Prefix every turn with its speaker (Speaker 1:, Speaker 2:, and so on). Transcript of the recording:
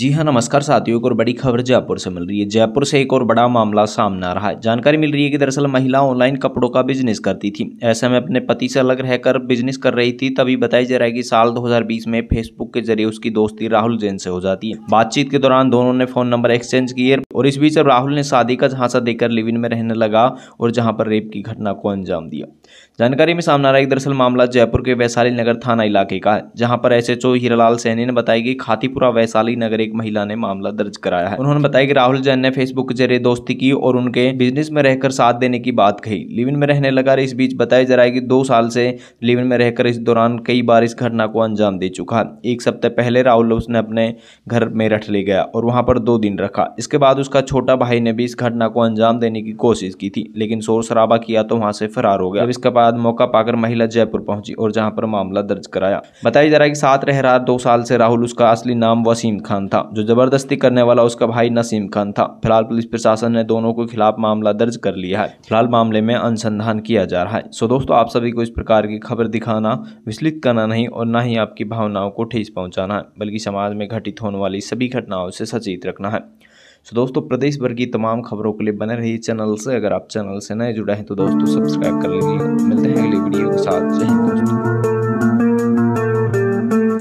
Speaker 1: जी हाँ नमस्कार साथियों एक और बड़ी खबर जयपुर से मिल रही है जयपुर से एक और बड़ा मामला सामने आ रहा है जानकारी मिल रही है कि दरअसल महिला ऑनलाइन कपड़ों का बिजनेस करती थी ऐसे में अपने पति से अलग रहकर बिजनेस कर रही थी तभी बताया जा रहा है कि साल 2020 में फेसबुक के जरिए उसकी दोस्ती राहुल जैन से हो जाती है बातचीत के दौरान दोनों ने फोन नंबर एक्सचेंज किए और इस बीच राहुल ने शादी का झांसा देकर लिविन में रहने लगा और जहाँ पर रेप की घटना को अंजाम दिया जानकारी में सामने आ रहा है दरअसल मामला जयपुर के वैशाली नगर थाना इलाके का है जहाँ पर S H O Hiralal Saini ने बताया कि खातीपुरा वैशाली नगर एक महिला ने मामला दर्ज कराया है उन्होंने बताया कि राहुल जैन ने फेसबुक के जरिए दोस्ती की और उनके बिजनेस में रहकर साथ देने की बात कही लिविन में रहने लगा इस बीच बताया जा रहा है कि दो साल से लिविन में रहकर इस दौरान कई बार इस घटना को अंजाम दे चुका एक सप्ताह पहले राहुल उसने अपने घर मेरठ ले गया और वहां पर दो दिन रखा इसके बाद उसका छोटा भाई ने भी इस घटना को अंजाम देने की कोशिश की थी लेकिन शोर शराबा किया तो वहां से फरार हो गया इसके बाद मौका पाकर महिला जयपुर पहुंची और जहां पर मामला दर्ज कराया बताया जा रहा है कि साथ रह रहा दो साल से राहुल उसका असली नाम वसीम खान था जो जबरदस्ती करने वाला उसका भाई नसीम खान था फिलहाल पुलिस प्रशासन ने दोनों के खिलाफ मामला दर्ज कर लिया है फिलहाल मामले में अनुसंधान किया जा रहा है सो दोस्तों आप सभी को इस प्रकार की खबर दिखाना विचलित करना नहीं और न ही आपकी भावनाओं को ठेस पहुँचाना है बल्कि समाज में घटित होने वाली सभी घटनाओं से सचेत रखना है सो दोस्तों प्रदेश भर की तमाम खबरों के लिए बने रहिए चैनल से अगर आप चैनल से नए जुड़े हैं तो दोस्तों सब्सक्राइब कर लीजिए मिलते हैं अगली वीडियो के साथ जय हिंद